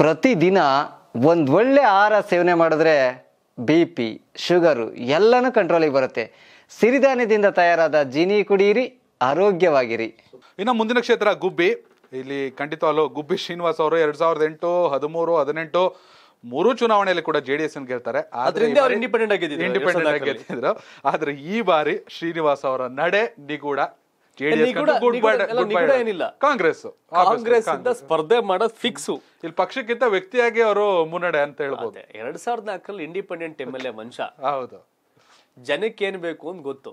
ಪ್ರತಿದಿನ ಒಂದು ಒಳ್ಳೆ ಆಹಾರ ಸೇವನೆ ಮಾಡಿದ್ರೆ ಬಿ ಪಿ ಶುಗರು ಎಲ್ಲನೂ ಕಂಟ್ರೋಲಿಗೆ ಬರುತ್ತೆ ಸಿರಿಧಾನ್ಯದಿಂದ ತಯಾರಾದ ಜೀನಿ ಕುಡಿಯಿರಿ ಆರೋಗ್ಯವಾಗಿರಿ ಇನ್ನು ಮುಂದಿನ ಕ್ಷೇತ್ರ ಗುಬ್ಬಿ ಇಲ್ಲಿ ಖಂಡಿತ ಅಲ್ಲೋ ಗುಬ್ಬಿ ಶ್ರೀನಿವಾಸ್ ಅವರು ಎರಡ್ ಸಾವಿರದ ಎಂಟು ಹದಿಮೂರು ಹದಿನೆಂಟು ಮೂರು ಚುನಾವಣೆಯಲ್ಲಿ ಕೂಡ ಜೆಡಿಎಸ್ ಅನ್ನು ಗೆಲ್ತಾರೆ ಆದ್ರಿಂದ ಇಂಡಿಪೆಂಡೆಂಟ್ ಆಗಿ ಆದ್ರೆ ಈ ಬಾರಿ ಶ್ರೀನಿವಾಸ್ ಅವರ ನಡೆ ನಿಗೂಢ ಕಾಂಗ್ರೆಸ್ ಕಾಂಗ್ರೆಸ್ ಇಂದ ಸ್ಪರ್ಧೆ ಮಾಡೋದು ಫಿಕ್ಸ್ ಇಲ್ಲಿ ಪಕ್ಷಕ್ಕಿಂತ ವ್ಯಕ್ತಿಯಾಗಿ ಅವರು ಮುನ್ನಡೆ ಅಂತ ಹೇಳ್ಬೋದು ಎರಡ್ ಸಾವಿರದ ನಾಲ್ಕರಲ್ಲಿ ಇಂಡಿಪೆಂಡೆಂಟ್ ಎಂ ಎಲ್ ಎ ಮನುಷ್ಯ ಹೌದು ಜನಕ್ಕೆ ಏನ್ ಬೇಕು ಅಂತ ಗೊತ್ತು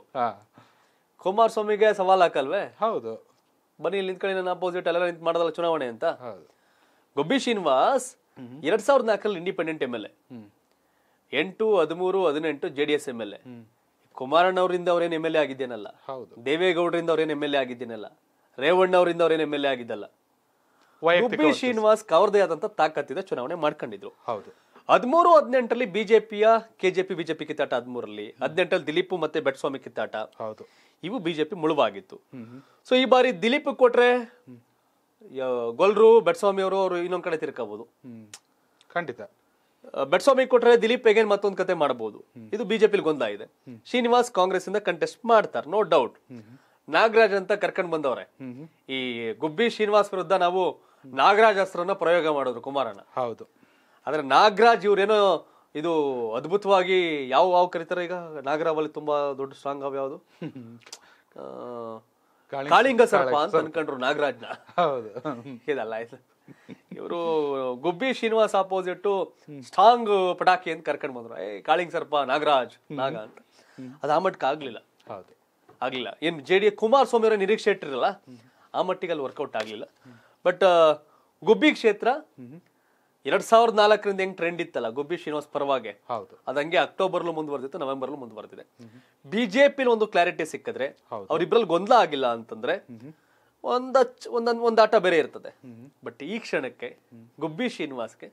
ಕುಮಾರಸ್ವಾಮಿಗೆ ಸವಾಲ್ ಹಾಕಲ್ವೇ ಹೌದು ಬನ್ನಿ ಇಲ್ಲಿ ನಿಂತ್ಕೊಳ್ಳಿ ನನ್ನ ಅಪೋಸಿಟ್ ಎಲ್ಲ ಮಾಡೋದಲ್ಲ ಚುನಾವಣೆ ಅಂತ ಗೊಬ್ಬಿ ಶ್ರೀನಿವಾಸ್ ಎರಡ್ ಸಾವಿರದ ನಾಲ್ಕರಲ್ಲಿ ಇಂಡಿಪೆಂಡೆಂಟ್ ಎಂ ಎಲ್ ಎ ಎಂಟು ಹದಿಮೂರು ಹದಿನೆಂಟು J D S M L A Kumaranna ಅವರಿಂದ ಅವ್ರೇನು ಎಮ್ ಎಲ್ ಎ ಆಗಿದ್ದೇನಲ್ಲ ಹೌದು ದೇವೇಗೌಡರಿಂದ ಅವ್ರೇನು ಎಮ್ ಎಲ್ ಎ ಆಗಿದ್ದೇನಲ್ಲ ರೇವಣ್ಣ ಅವರಿಂದ ಅವ್ರೇನು ಎಮ್ ಎಲ್ ಎ ಆಗಿದ್ದಲ್ಲ ಬಿ ಶ್ರೀನಿವಾಸ್ ಅವ್ರದೇ ಆದಂತ ತಾಕತ್ತಿದ ಚುನಾವಣೆ ಮಾಡ್ಕೊಂಡಿದ್ರು ಹೌದು ಹದಿಮೂರು ಹದಿನೆಂಟರಲ್ಲಿ ಬಿಜೆಪಿಯ ಕೆಜೆಪಿ ಬಿಜೆಪಿ ಕಿತ್ತಾಟ ಹದಿಮೂರಲ್ಲಿ ಹದಿನೆಂಟರಲ್ಲಿ ದಿಲೀಪ್ ಮತ್ತೆ ಬೆಟ್ಸ್ವಾಮಿ ಕಿತ್ತಾಟ ಹೌದು ಇವು ಬಿಜೆಪಿ ಮುಳುವಾಗಿತ್ತು ಸೊ ಈ ಬಾರಿ ದಿಲೀಪ್ ಕೊಟ್ರೆ ಗೊಲ್ರು ಬೆಟ್ಸ್ವಾಮಿ ಅವರು ಇನ್ನೊಂದ್ ಕಡೆ ತಿರ್ಕಬಹುದು ಖಂಡಿತ ಬೆಟ್ಸ್ವಾಮಿ ಕೊಟ್ರೆ ದಿಲೀಪ್ ಹೇಗೇನ್ ಮತ್ತೊಂದು ಕತೆ ಮಾಡಬಹುದು ಇದು ಬಿಜೆಪಿ ಗೊಂದಲ ಇದೆ ಶ್ರೀನಿವಾಸ್ ಕಾಂಗ್ರೆಸ್ ಇಂದ ಕಂಟೆಸ್ಟ್ ಮಾಡ್ತಾರೆ ನೋ ಡೌಟ್ ನಾಗರಾಜ್ ಅಂತ ಕರ್ಕೊಂಡ್ ಬಂದವ್ರೆ ಈ ಗುಬ್ಬಿ ಶ್ರೀನಿವಾಸ್ ವಿರುದ್ಧ ನಾವು ನಾಗರಾಜ್ ಅಸ್ತ್ರನ ಪ್ರಯೋಗ ಮಾಡಿದ್ರು ಕುಮಾರಣ್ಣ ಹೌದು ಆದ್ರೆ ನಾಗರಾಜ್ ಇವ್ರೇನೋ ಇದು ಅದ್ಭುತವಾಗಿ ಯಾವ ಯಾವ ಕರೀತಾರೆ ಈಗ ನಾಗರಾವಲ್ಲಿ ತುಂಬಾ ದೊಡ್ಡ ಸ್ಟ್ರಾಂಗ್ ಅವ್ ಯಾವುದು ಕಾಳಿಂಗ ಸರ್ಪ ಅಂತ ಅನ್ಕೊಂಡ್ರು ನಾಗರಾಜ್ನ ಹೌದು ಇದಲ್ಲ ಆಯ್ತು ಇವರು ಗುಬ್ಬಿ ಶ್ರೀನಿವಾಸ್ ಅಪೋಸಿಟ್ ಸ್ಟ್ರಾಂಗ್ ಪಟಾಕಿ ಅಂತ ಕರ್ಕೊಂಡ್ ಬಂದ್ರು ಏ ಕಾಳಿಂಗ್ ಸರ್ಪ ನಾಗರಾಜ್ ನಾಗ ಅಂತ ಆ ಮಟ್ಟಿಗೆ ಆಗ್ಲಿಲ್ಲ ಆಗ್ಲಿಲ್ಲ ಏನ್ ಜೆ ಡಿ ಕುಮಾರಸ್ವಾಮಿ ಅವರ ನಿರೀಕ್ಷೆ ಇಟ್ಟಿರಲ್ಲ ಆ ಮಟ್ಟಿಗೆ ಅಲ್ಲಿ ವರ್ಕೌಟ್ ಆಗ್ಲಿಲ್ಲ ಬಟ್ ಗುಬ್ಬಿ ಕ್ಷೇತ್ರ ಎರಡ್ ಸಾವಿರದ ನಾಲ್ಕರಿಂದ ಹೆಂಗ್ ಟ್ರೆಂಡ್ ಇತ್ತಲ್ಲ ಗುಬ್ಬಿ ಶ್ರೀನಿವಾಸ್ ಪರವಾಗಿ ಅದಂಗೆ ಅಕ್ಟೋಬರ್ ಅಕ್ಟೋಬರ್ಲು ಮುಂದುವರೆದಿತ್ತು ನವೆಂಬರ್ ಮುಂದುವರೆದಿದೆ ಬಿಜೆಪಿ ಒಂದು ಕ್ಲಾರಿಟಿ ಸಿಕ್ಕಿದ್ರೆ ಅವ್ರಿಬ್ರಲ್ಲಿ ಗೊಂದಲ ಆಗಿಲ್ಲ ಅಂತಂದ್ರೆ ಒಂದ ಒಂದೊಂದು ಒಂದು ಆಟ ಬೇರೆ ಇರ್ತದೆ ಬಟ್ ಈ ಕ್ಷಣಕ್ಕೆ ಗುಬ್ಬಿ ಶ್ರೀನಿವಾಸ್ಗೆ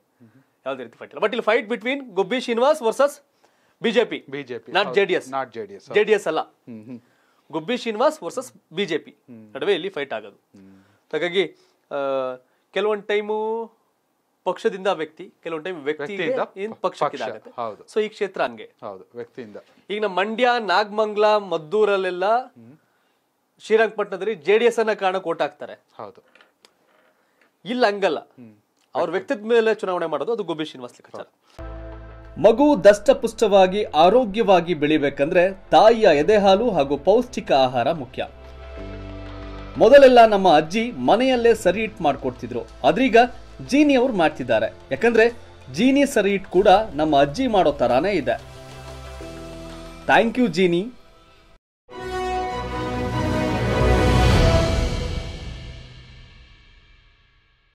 ಯಾವ್ದೇ ರೀತಿ ಫೈಟ್ ಇಲ್ಲ ಬಟ್ ಇಲ್ಲಿ fight between Gubbi Srinivas versus BJP BJP not JDS not JDS JDS ಅಲ್ಲ ಗುಬ್ಬಿ ಶ್ರೀನಿವಾಸ್ ವರ್ಸಸ್ ಬಿಜೆಪಿ ನಡುವೆ ಇಲ್ಲಿ ಫೈಟ್ ಆಗೋದು ಹಾಗಾಗಿ ಕೆಲವೊಂದು ಟೈಮು ಪಕ್ಷದಿಂದ ವ್ಯಕ್ತಿ ಕೆಲವೊಂದು ಟೈಮ್ ವ್ಯಕ್ತಿ ಪಕ್ಷಕ್ಕಿದಾಗುತ್ತೆ ಸೊ ಈ ಕ್ಷೇತ್ರ ಹಂಗೆ ಹೌದು ವ್ಯಕ್ತಿಯಿಂದ ಈಗ ನಮ್ಮ ಮಂಡ್ಯ ನಾಗಮಂಗ್ಲ ಮದ್ದೂರಲ್ಲೆಲ್ಲ ಶ್ರೀರಂಗಪಟ್ಟಣದಲ್ಲಿ ಜೆ ಡಿ ಎಸ್ ಅನ್ನ ಕಾರಣಕ್ಕೆ ಓಟ್ ಹಾಕ್ತಾರೆ ಹೌದು ಇಲ್ಲ ಹಂಗಲ್ಲ ಅವ್ರ ವ್ಯಕ್ತಿತ್ವ ಮೇಲೆ ಚುನಾವಣೆ ಮಾಡೋದು ಅದು ಗೋಬಿ ಶ್ರೀನಿವಾಸ್ ಮಗು ದಷ್ಟಪುಷ್ಟವಾಗಿ ಆರೋಗ್ಯವಾಗಿ ಬೆಳಿಬೇಕಂದ್ರೆ ತಾಯಿಯ ಎದೆಹಾಲು ಹಾಗೂ ಪೌಷ್ಟಿಕ ಆಹಾರ ಮುಖ್ಯ ಮೊದಲೆಲ್ಲ ನಮ್ಮ ಅಜ್ಜಿ ಮನೆಯಲ್ಲೇ ಸರಿ ಇಟ್ ಮಾಡ್ಕೊಡ್ತಿದ್ರು ಅದ್ರೀಗ ಜೀನಿ ಅವ್ರು ಮಾಡ್ತಿದ್ದಾರೆ ಯಾಕಂದ್ರೆ ಜೀನಿ ಸರಿ ಇಟ್ ಕೂಡ ನಮ್ಮ ಅಜ್ಜಿ ಮಾಡೋ ತರಾನೇ ಇದೆ ಥ್ಯಾಂಕ್ ಯು ಜೀನಿ